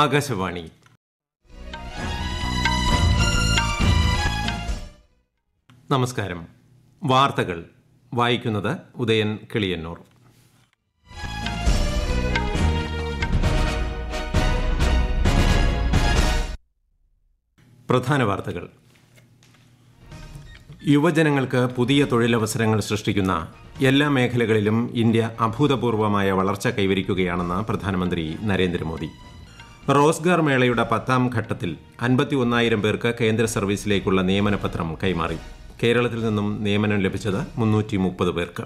ആകാശവാണി നമസ്കാരം വാർത്തകൾ വായിക്കുന്നത് ഉദയൻ കിളിയന്നൂർ പ്രധാന വാർത്തകൾ യുവജനങ്ങൾക്ക് പുതിയ തൊഴിലവസരങ്ങൾ സൃഷ്ടിക്കുന്ന എല്ലാ മേഖലകളിലും ഇന്ത്യ അഭൂതപൂർവമായ വളർച്ച കൈവരിക്കുകയാണെന്ന് പ്രധാനമന്ത്രി നരേന്ദ്രമോദി റോസ്ഗാർ മേളയുടെ പത്താം ഘട്ടത്തിൽ അൻപത്തി ഒന്നായിരം പേർക്ക് കേന്ദ്ര സർവീസിലേക്കുള്ള നിയമനപത്രം കൈമാറി കേരളത്തിൽ നിന്നും നിയമനം ലഭിച്ചത് മുന്നൂറ്റി മുപ്പത് പേർക്ക്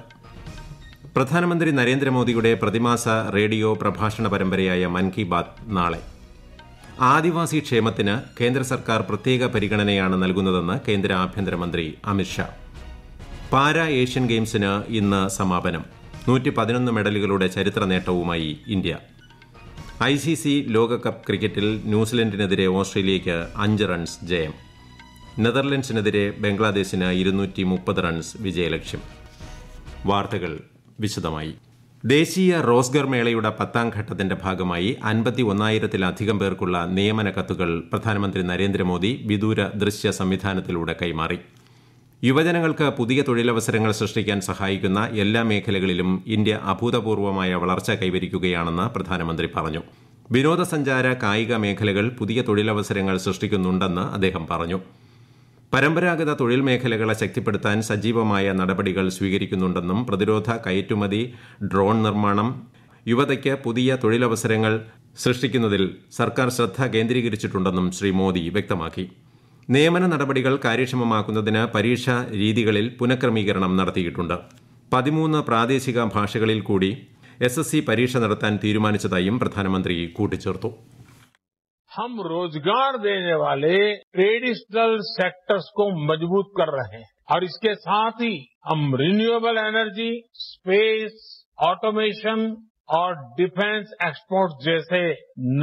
പ്രധാനമന്ത്രി നരേന്ദ്രമോദിയുടെ പ്രതിമാസ റേഡിയോ പ്രഭാഷണ പരമ്പരയായ മൻ കി ബാത് നാളെ ആദിവാസി ക്ഷേമത്തിന് കേന്ദ്ര സർക്കാർ പ്രത്യേക പരിഗണനയാണ് നൽകുന്നതെന്ന് കേന്ദ്ര ആഭ്യന്തരമന്ത്രി അമിത്ഷാ പാരാ ഏഷ്യൻ ഗെയിംസിന് ഇന്ന് സമാപനം നൂറ്റി പതിനൊന്ന് മെഡലുകളുടെ ചരിത്ര നേട്ടവുമായി ഇന്ത്യ ഐ സി സി ലോകകപ്പ് ക്രിക്കറ്റിൽ ന്യൂസിലൻഡിനെതിരെ ഓസ്ട്രേലിയയ്ക്ക് അഞ്ച് റൺസ് ജയം നെതർലൻഡ്സിനെതിരെ ബംഗ്ലാദേശിന് ഇരുന്നൂറ്റി മുപ്പത് റൺസ് വിജയലക്ഷ്യം വാർത്തകൾ വിശദമായി ദേശീയ റോസ്ഗർ മേളയുടെ പത്താം ഘട്ടത്തിന്റെ ഭാഗമായി അൻപത്തി ഒന്നായിരത്തിലധികം പേർക്കുള്ള നിയമന കത്തുകൾ പ്രധാനമന്ത്രി നരേന്ദ്രമോദി വിദൂര ദൃശ്യ സംവിധാനത്തിലൂടെ കൈമാറി യുവജനങ്ങൾക്ക് പുതിയ തൊഴിലവസരങ്ങൾ സൃഷ്ടിക്കാൻ സഹായിക്കുന്ന എല്ലാ മേഖലകളിലും ഇന്ത്യ അഭൂതപൂർവമായ വളർച്ച കൈവരിക്കുകയാണെന്ന് പ്രധാനമന്ത്രി പറഞ്ഞു വിനോദസഞ്ചാര കായിക മേഖലകൾ പുതിയ തൊഴിലവസരങ്ങൾ സൃഷ്ടിക്കുന്നുണ്ടെന്ന് അദ്ദേഹം പറഞ്ഞു പരമ്പരാഗത തൊഴിൽ മേഖലകളെ ശക്തിപ്പെടുത്താൻ സജീവമായ നടപടികൾ സ്വീകരിക്കുന്നുണ്ടെന്നും പ്രതിരോധ കയറ്റുമതി ഡ്രോൺ നിർമ്മാണം യുവതയ്ക്ക് പുതിയ തൊഴിലവസരങ്ങൾ സൃഷ്ടിക്കുന്നതിൽ സർക്കാർ ശ്രദ്ധ കേന്ദ്രീകരിച്ചിട്ടുണ്ടെന്നും ശ്രീ മോദി വ്യക്തമാക്കി നിയമന നടപടികൾ കാര്യക്ഷമമാക്കുന്നതിന് പരീക്ഷാ രീതികളിൽ പുനഃക്രമീകരണം നടത്തിയിട്ടുണ്ട് പതിമൂന്ന് പ്രാദേശിക ഭാഷകളിൽ കൂടി എസ് എസ് സി പരീക്ഷ നടത്താൻ തീരുമാനിച്ചതായും പ്രധാനമന്ത്രി കൂട്ടിച്ചേർത്തു हम रोजगार देने वाले ट्रेडिशनल सेक्टर्स को मजबूत कर रहे हैं और इसके साथ ही रिन्यूएबल एनर्जी स्पेस ऑटोमेशन और डिफेंस एक्सपोर्ट्स जैसे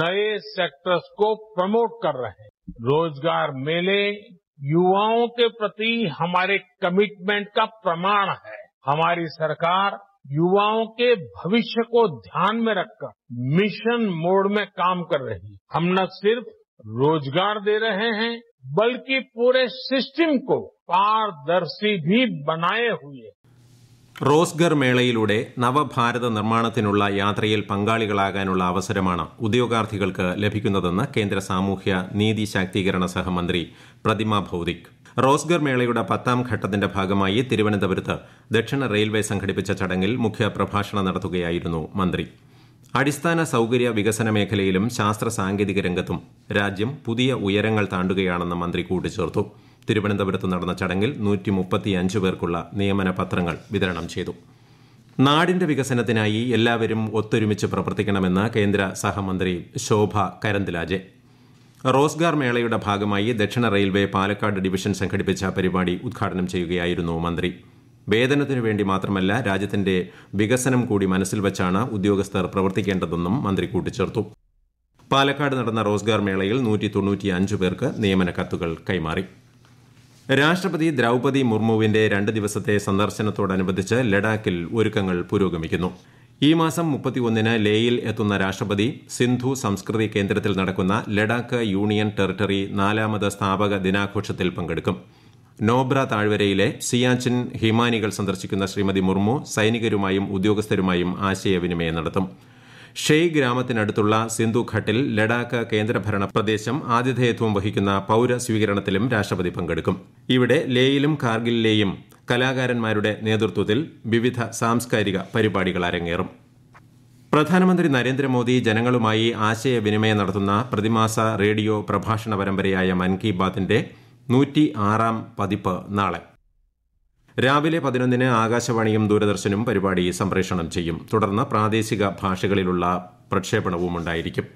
नए सेक्टर्स को प्रमोट कर रहे हैं रोजगार मेले युवाओं के प्रति हमारे कमिटमेंट का प्रमाण है हमारी सरकार युवाओं के भविष्य को ध्यान में रखकर मिशन मोड में काम कर रही है हम न सिर्फ रोजगार दे रहे हैं बल्कि पूरे सिस्टम को पारदर्शी भी बनाए हुए हैं റോസ്ഗർ മേളയിലൂടെ നവഭാരത നിർമ്മാണത്തിനുള്ള യാത്രയിൽ പങ്കാളികളാകാനുള്ള അവസരമാണ് ഉദ്യോഗാർത്ഥികൾക്ക് ലഭിക്കുന്നതെന്ന് കേന്ദ്ര സാമൂഹ്യ നീതി ശാക്തീകരണ സഹമന്ത്രി പ്രതിമ ഭൗതിക് റോസ്ഗർ മേളയുടെ പത്താം ഘട്ടത്തിന്റെ ഭാഗമായി തിരുവനന്തപുരത്ത് ദക്ഷിണ റെയിൽവേ സംഘടിപ്പിച്ച ചടങ്ങിൽ മുഖ്യ പ്രഭാഷണം നടത്തുകയായിരുന്നു മന്ത്രി അടിസ്ഥാന സൗകര്യ വികസന മേഖലയിലും ശാസ്ത്ര സാങ്കേതിക രംഗത്തും രാജ്യം പുതിയ ഉയരങ്ങൾ താണ്ടുകയാണെന്ന് മന്ത്രി കൂട്ടിച്ചേർത്തു തിരുവനന്തപുരത്ത് നടന്ന ചടങ്ങിൽ നൂറ്റി മുപ്പത്തിയഞ്ച് പേർക്കുള്ള നിയമന പത്രങ്ങൾ വിതരണം ചെയ്തു നാടിന്റെ വികസനത്തിനായി എല്ലാവരും ഒത്തൊരുമിച്ച് പ്രവർത്തിക്കണമെന്ന് കേന്ദ്ര സഹമന്ത്രി ശോഭ കരന്തിലാജെ റോസ്ഗാർ മേളയുടെ ഭാഗമായി ദക്ഷിണ റെയിൽവേ പാലക്കാട് ഡിവിഷൻ സംഘടിപ്പിച്ച പരിപാടി ഉദ്ഘാടനം ചെയ്യുകയായിരുന്നു മന്ത്രി വേതനത്തിനു വേണ്ടി മാത്രമല്ല രാജ്യത്തിന്റെ വികസനം കൂടി മനസ്സിൽ വച്ചാണ് ഉദ്യോഗസ്ഥർ പ്രവർത്തിക്കേണ്ടതെന്നും മന്ത്രി കൂട്ടിച്ചേർത്തു പാലക്കാട് നടന്ന റോസ്ഗാർ മേളയിൽ നൂറ്റി തൊണ്ണൂറ്റിയഞ്ച് പേർക്ക് നിയമന കത്തുകൾ കൈമാറി രാഷ്ട്രപതി ദ്രൗപതി മുർമുവിന്റെ രണ്ട് ദിവസത്തെ സന്ദർശനത്തോടനുബന്ധിച്ച് ലഡാക്കിൽ ഒരുക്കങ്ങൾ പുരോഗമിക്കുന്നു ഈ മാസം മുപ്പത്തിയൊന്നിന് ലേയിൽ എത്തുന്ന രാഷ്ട്രപതി സിന്ധു സംസ്കൃതി കേന്ദ്രത്തിൽ നടക്കുന്ന ലഡാക്ക് യൂണിയൻ ടെറിട്ടറി നാലാമത് സ്ഥാപക ദിനാഘോഷത്തിൽ പങ്കെടുക്കും നോബ്ര താഴ്വരയിലെ സിയാച്ചിൻ ഹിമാനികൾ സന്ദർശിക്കുന്ന ശ്രീമതി മുർമു സൈനികരുമായും ഉദ്യോഗസ്ഥരുമായും ആശയവിനിമയം നടത്തും ഷെയ് ഗ്രാമത്തിനടുത്തുള്ള സിന്ധുഘട്ടിൽ ലഡാക്ക് കേന്ദ്രഭരണ പ്രദേശം ആതിഥേയത്വം വഹിക്കുന്ന പൌര സ്വീകരണത്തിലും രാഷ്ട്രപതി പങ്കെടുക്കും ഇവിടെ ലേയിലും കാർഗിലിലെയും കലാകാരന്മാരുടെ നേതൃത്വത്തിൽ വിവിധ സാംസ്കാരിക പരിപാടികൾ അരങ്ങേറും പ്രധാനമന്ത്രി നരേന്ദ്രമോദി ജനങ്ങളുമായി ആശയവിനിമയം നടത്തുന്ന പ്രതിമാസ റേഡിയോ പ്രഭാഷണ പരമ്പരയായ മൻ കി ബാത്തിന്റെ നൂറ്റി ആറാം പതിപ്പ് നാളെ രാവിലെ പതിനൊന്നിന് ആകാശവാണിയും ദൂരദർശനും പരിപാടി സംപ്രേഷണം ചെയ്യും തുടർന്ന് പ്രാദേശിക ഭാഷകളിലുള്ള പ്രക്ഷേപണവും ഉണ്ടായിരിക്കും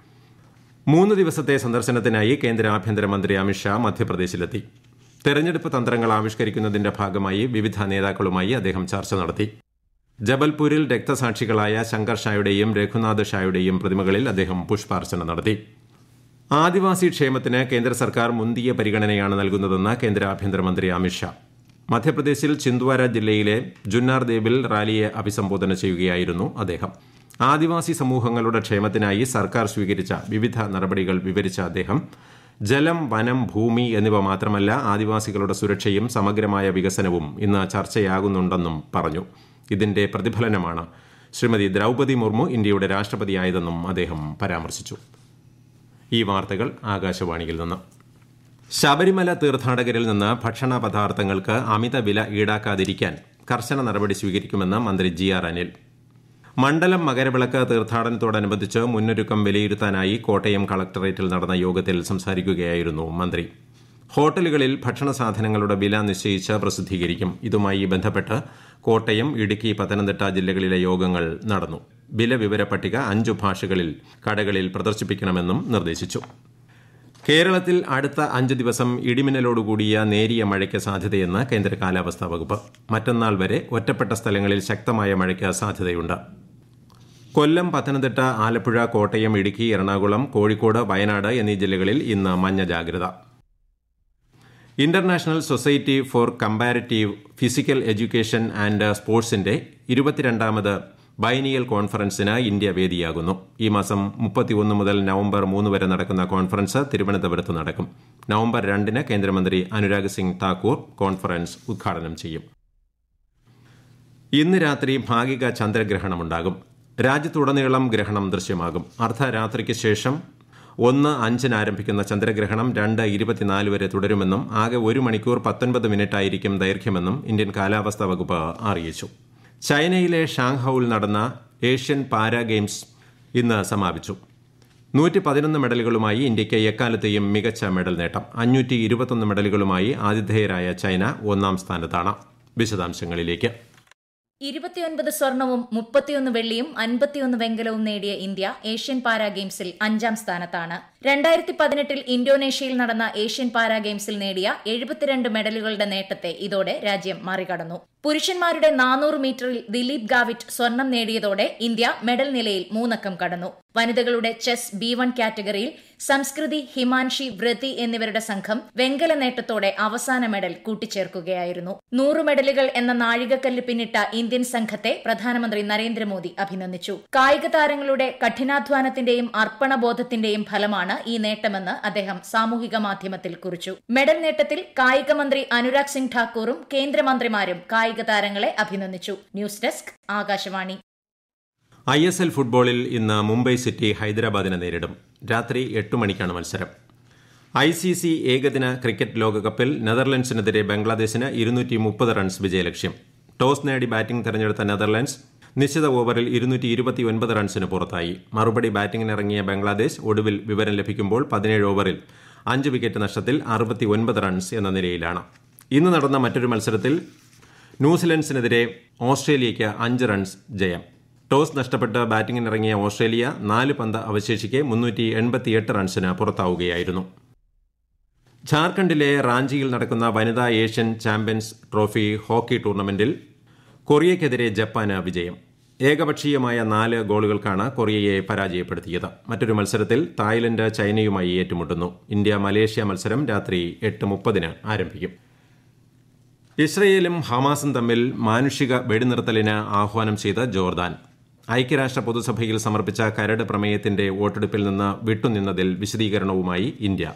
മൂന്ന് ദിവസത്തെ സന്ദർശനത്തിനായി കേന്ദ്ര ആഭ്യന്തരമന്ത്രി അമിത്ഷാ മധ്യപ്രദേശിലെത്തി തെരഞ്ഞെടുപ്പ് തന്ത്രങ്ങൾ ആവിഷ്കരിക്കുന്നതിന്റെ ഭാഗമായി വിവിധ നേതാക്കളുമായി അദ്ദേഹം ചർച്ച നടത്തി ജബൽപൂരിൽ രക്തസാക്ഷികളായ ശങ്കർ ഷായുടെയും രഘുനാഥ് ഷായുടെയും പ്രതിമകളിൽ അദ്ദേഹം പുഷ്പാർച്ചന നടത്തി ആദിവാസി ക്ഷേമത്തിന് കേന്ദ്ര സർക്കാർ മുന്തിയ പരിഗണനയാണ് നൽകുന്നതെന്ന് കേന്ദ്ര ആഭ്യന്തരമന്ത്രി അമിത്ഷാ മധ്യപ്രദേശിൽ ചിന്ദ്വാര ജില്ലയിലെ ജുന്നാർ ദേബിൽ റാലിയെ അഭിസംബോധന ചെയ്യുകയായിരുന്നു അദ്ദേഹം ആദിവാസി സമൂഹങ്ങളുടെ ക്ഷേമത്തിനായി സർക്കാർ സ്വീകരിച്ച വിവിധ നടപടികൾ വിവരിച്ച അദ്ദേഹം ജലം വനം ഭൂമി എന്നിവ മാത്രമല്ല ആദിവാസികളുടെ സുരക്ഷയും സമഗ്രമായ വികസനവും ഇന്ന് ചർച്ചയാകുന്നുണ്ടെന്നും പറഞ്ഞു ഇതിന്റെ പ്രതിഫലനമാണ് ശ്രീമതി ദ്രൗപദി മുർമു ഇന്ത്യയുടെ രാഷ്ട്രപതിയായതെന്നും അദ്ദേഹം പരാമർശിച്ചു ഈ വാർത്തകൾ ആകാശവാണിയിൽ നിന്ന് ശബരിമല തീർത്ഥാടകരിൽ നിന്ന് ഭക്ഷണ പദാർത്ഥങ്ങൾക്ക് അമിത വില ഈടാക്കാതിരിക്കാൻ കർശന നടപടി സ്വീകരിക്കുമെന്ന് മന്ത്രി ജി ആർ അനിൽ മണ്ഡലം മകരവിളക്ക് തീർത്ഥാടനത്തോടനുബന്ധിച്ച് മുന്നൊരുക്കം വിലയിരുത്താനായി കോട്ടയം കളക്ടറേറ്റിൽ നടന്ന യോഗത്തിൽ സംസാരിക്കുകയായിരുന്നു മന്ത്രി ഹോട്ടലുകളിൽ ഭക്ഷണ സാധനങ്ങളുടെ വില നിശ്ചയിച്ച് പ്രസിദ്ധീകരിക്കും ഇതുമായി ബന്ധപ്പെട്ട് കോട്ടയം ഇടുക്കി പത്തനംതിട്ട ജില്ലകളിലെ യോഗങ്ങൾ നടന്നു വില വിവര പട്ടിക അഞ്ചു ഭാഷകളിൽ കടകളിൽ പ്രദർശിപ്പിക്കണമെന്നും നിർദ്ദേശിച്ചു കേരളത്തിൽ അടുത്ത അഞ്ച് ദിവസം ഇടിമിന്നലോടുകൂടിയ നേരിയ മഴയ്ക്ക് സാധ്യതയെന്ന് കേന്ദ്ര കാലാവസ്ഥാ വകുപ്പ് മറ്റന്നാൾ വരെ ഒറ്റപ്പെട്ട സ്ഥലങ്ങളിൽ ശക്തമായ മഴയ്ക്ക് സാധ്യതയുണ്ട് കൊല്ലം പത്തനംതിട്ട ആലപ്പുഴ കോട്ടയം ഇടുക്കി എറണാകുളം കോഴിക്കോട് വയനാട് എന്നീ ജില്ലകളിൽ ഇന്ന് മഞ്ഞ ജാഗ്രത international society for comparative physical education and സ്പോർട്സിന്റെ ഇരുപത്തിരണ്ടാമത് ബൈനിയൽ കോൺഫറൻസിന് ഇന്ത്യ വേദിയാകുന്നു ഈ മാസം മുപ്പത്തിയൊന്ന് മുതൽ നവംബർ മൂന്ന് വരെ നടക്കുന്ന കോൺഫറൻസ് തിരുവനന്തപുരത്ത് നടക്കും നവംബർ രണ്ടിന് കേന്ദ്രമന്ത്രി അനുരാഗ് സിംഗ് താക്കൂർ കോൺഫറൻസ് ഉദ്ഘാടനം ചെയ്യും ഇന്ന് രാത്രി ഭാഗിക ചന്ദ്രഗ്രഹണമുണ്ടാകും രാജ്യത്തുടനീളം ഗ്രഹണം ദൃശ്യമാകും അർദ്ധരാത്രിക്ക് ശേഷം ഒന്ന് അഞ്ചിന് ആരംഭിക്കുന്ന ചന്ദ്രഗ്രഹണം രണ്ട് ഇരുപത്തിനാല് വരെ തുടരുമെന്നും ആകെ ഒരു മണിക്കൂർ പത്തൊൻപത് മിനിറ്റായിരിക്കും ദൈർഘ്യമെന്നും ഇന്ത്യൻ കാലാവസ്ഥാ വകുപ്പ് അറിയിച്ചു ചൈനയിലെ ഷാങ്ഹൌൽ നടന്ന ഏഷ്യൻ പാരാ ഗെയിംസ് ഇന്ന് സമാപിച്ചു നൂറ്റി പതിനൊന്ന് മെഡലുകളുമായി ഇന്ത്യയ്ക്ക് എക്കാലത്തെയും മികച്ച മെഡൽ നേട്ടം അഞ്ഞൂറ്റി ഇരുപത്തൊന്ന് മെഡലുകളുമായി ആതിഥേയരായ ചൈന ഒന്നാം സ്ഥാനത്താണ് വിശദാംശങ്ങളിലേക്ക് ഇരുപത്തിയൊൻപത് സ്വർണവും മുപ്പത്തിയൊന്ന് വെള്ളിയും അൻപത്തിയൊന്ന് വെങ്കലവും നേടിയ ഇന്ത്യ ഏഷ്യൻ പാരാ ഗെയിംസിൽ അഞ്ചാം സ്ഥാനത്താണ് രണ്ടായിരത്തി പതിനെട്ടിൽ ഇന്തോനേഷ്യയിൽ നടന്ന ഏഷ്യൻ പാരാ ഗെയിംസിൽ നേടിയ എഴുപത്തിരണ്ട് മെഡലുകളുടെ നേട്ടത്തെ ഇതോടെ രാജ്യം മറികടന്നു പുരുഷന്മാരുടെ നാനൂറ് മീറ്ററിൽ ദിലീപ് ഗാവിറ്റ് സ്വർണം നേടിയതോടെ ഇന്ത്യ മെഡൽ നിലയിൽ മൂന്നക്കം കടന്നു വനിതകളുടെ ചെസ് ബി വൺ കാറ്റഗറിയിൽ സംസ്കൃതി ഹിമാൻഷി വൃതി എന്നിവരുടെ സംഘം വെങ്കല നേട്ടത്തോടെ അവസാന മെഡൽ കൂട്ടിച്ചേർക്കുകയായിരുന്നു നൂറ് മെഡലുകൾ എന്ന നാഴികക്കല്ല് പിന്നിട്ട ഇന്ത്യൻ സംഘത്തെ പ്രധാനമന്ത്രി നരേന്ദ്രമോദി അഭിനന്ദിച്ചു കായിക താരങ്ങളുടെ കഠിനാധ്വാനത്തിന്റെയും അർപ്പണബോധത്തിന്റെയും ഫലമാണ് ഈ നേട്ടമെന്ന് അദ്ദേഹം സാമൂഹിക മാധ്യമത്തിൽ കുറിച്ചു മെഡൽ നേട്ടത്തിൽ കായിക മന്ത്രി അനുരാഗ് സിംഗ് ഠാക്കൂറും കേന്ദ്രമന്ത്രിമാരും കായിക താരങ്ങളെ അഭിനന്ദിച്ചു news desk Akashvani I S L ഫുട്ബോളിൽ ഇന്ന് മുംബൈ സിറ്റി ഹൈദരാബാദിനെ നേരിടും രാത്രി എട്ട് മണിക്കാണ് മത്സരം ഐ സി സി ഏകദിന ക്രിക്കറ്റ് ലോകകപ്പിൽ നെതർലൻഡ്സിനെതിരെ ബംഗ്ലാദേശിന് ഇരുന്നൂറ്റി മുപ്പത് റൺസ് വിജയലക്ഷ്യം ടോസ് നേടി ബാറ്റിംഗ് തെരഞ്ഞെടുത്ത നെതർലൻഡ്സ് നിശ്ചിത ഓവറിൽ ഇരുന്നൂറ്റി ഒൻപത് റൺസിന് പുറത്തായി മറുപടി ബാറ്റിംഗിനിറങ്ങിയ ബംഗ്ലാദേശ് ഒടുവിൽ വിവരം ലഭിക്കുമ്പോൾ പതിനേഴ് ഓവറിൽ അഞ്ച് വിക്കറ്റ് നഷ്ടത്തിൽ അറുപത്തി ഒൻപത് റൺസ് എന്ന നിലയിലാണ് ഇന്ന് നടന്ന മറ്റൊരു മത്സരത്തിൽ ന്യൂസിലൻഡ്സിനെതിരെ ഓസ്ട്രേലിയയ്ക്ക് അഞ്ച് റൺസ് ജയം ടോസ് നഷ്ടപ്പെട്ട് ബാറ്റിംഗിനിറങ്ങിയ ഓസ്ട്രേലിയ നാല് പന്ത് അവശേഷിക്കെ മുന്നൂറ്റി എൺപത്തിയെട്ട് റൺസിന് പുറത്താവുകയായിരുന്നു ഝാർഖണ്ഡിലെ റാഞ്ചിയിൽ നടക്കുന്ന വനിതാ ഏഷ്യൻ ചാമ്പ്യൻസ് ട്രോഫി ഹോക്കി ടൂർണമെന്റിൽ കൊറിയയ്ക്കെതിരെ ജപ്പാന് വിജയം ഏകപക്ഷീയമായ നാല് ഗോളുകൾക്കാണ് കൊറിയയെ പരാജയപ്പെടുത്തിയത് മറ്റൊരു മത്സരത്തിൽ തായ്ലൻഡ് ചൈനയുമായി ഏറ്റുമുട്ടുന്നു ഇന്ത്യ മലേഷ്യ മത്സരം രാത്രി എട്ട് മുപ്പതിന് ആരംഭിക്കും ഇസ്രയേലും ഹമാസും തമ്മിൽ മാനുഷിക വെടിനിർത്തലിന് ആഹ്വാനം ചെയ്ത ജോർദാൻ ഐക്യരാഷ്ട്ര പൊതുസഭയിൽ സമർപ്പിച്ച കരട് പ്രമേയത്തിന്റെ വോട്ടെടുപ്പിൽ നിന്ന് വിട്ടുനിന്നതിൽ വിശദീകരണവുമായി ഇന്ത്യ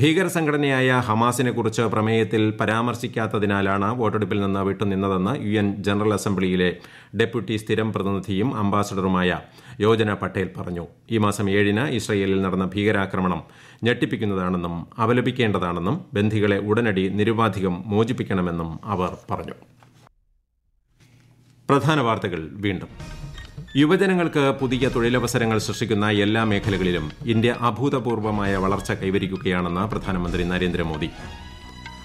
ഭീകര സംഘടനയായ ഹമാസിനെക്കുറിച്ച് പ്രമേയത്തിൽ പരാമർശിക്കാത്തതിനാലാണ് വോട്ടെടുപ്പിൽ നിന്ന് വിട്ടുനിന്നതെന്ന് യു എൻ ജനറൽ അസംബ്ലിയിലെ ഡെപ്യൂട്ടി സ്ഥിരം പ്രതിനിധിയും അംബാസഡറുമായ യോജന പട്ടേൽ പറഞ്ഞു ഈ മാസം ഏഴിന് ഇസ്രയേലിൽ നടന്ന ഭീകരാക്രമണം ഞെട്ടിപ്പിക്കുന്നതാണെന്നും അപലപിക്കേണ്ടതാണെന്നും ബന്ധികളെ ഉടനടി നിരുപാധികം മോചിപ്പിക്കണമെന്നും അവർ പറഞ്ഞു പ്രധാന വാർത്തകൾ വീണ്ടും യുവജനങ്ങൾക്ക് പുതിയ തൊഴിലവസരങ്ങൾ സൃഷ്ടിക്കുന്ന എല്ലാ മേഖലകളിലും ഇന്ത്യ അഭൂതപൂർവമായ വളർച്ച കൈവരിക്കുകയാണെന്ന് പ്രധാനമന്ത്രി നരേന്ദ്രമോദി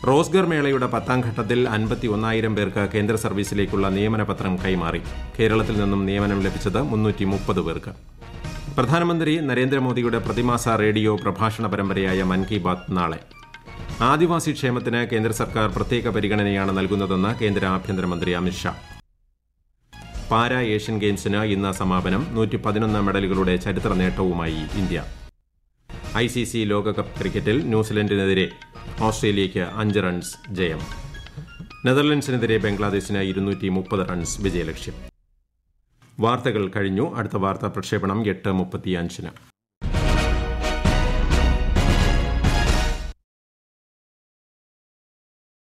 റോസ്ഗർ മേളയുടെ പത്താം ഘട്ടത്തിൽ അൻപത്തി ഒന്നായിരം പേർക്ക് കേന്ദ്ര സർവീസിലേക്കുള്ള നിയമനപത്രം കൈമാറി കേരളത്തിൽ നിന്നും നിയമനം ലഭിച്ചത് മുന്നൂറ്റി മുപ്പത് പേർക്ക് പ്രധാനമന്ത്രി നരേന്ദ്രമോദിയുടെ പ്രതിമാസ റേഡിയോ പ്രഭാഷണ പരമ്പരയായ മൻ കി ബാത് നാളെ ആദിവാസി ക്ഷേമത്തിന് കേന്ദ്ര സർക്കാർ പ്രത്യേക പരിഗണനയാണ് നൽകുന്നതെന്ന് കേന്ദ്ര ആഭ്യന്തരമന്ത്രി അമിത്ഷാ പാര ഏഷ്യൻ ഗെയിംസിന് ഇന്ന് സമാപനം നൂറ്റി പതിനൊന്ന് മെഡലുകളുടെ ചരിത്ര നേട്ടവുമായി ഇന്ത്യ ഐ സി സി ലോകകപ്പ് ക്രിക്കറ്റിൽ ന്യൂസിലൻഡിനെതിരെ ഓസ്ട്രേലിയയ്ക്ക് അഞ്ച് റൺസ് ജയം നെതർലൻഡ്സിനെതിരെ ബംഗ്ലാദേശിന് ഇരുന്നൂറ്റി മുപ്പത് റൺസ് വിജയലക്ഷ്യം വാർത്തകൾ കഴിഞ്ഞു അടുത്ത വാർത്താ പ്രക്ഷേപണം എട്ട് മുപ്പത്തിയഞ്ചിന്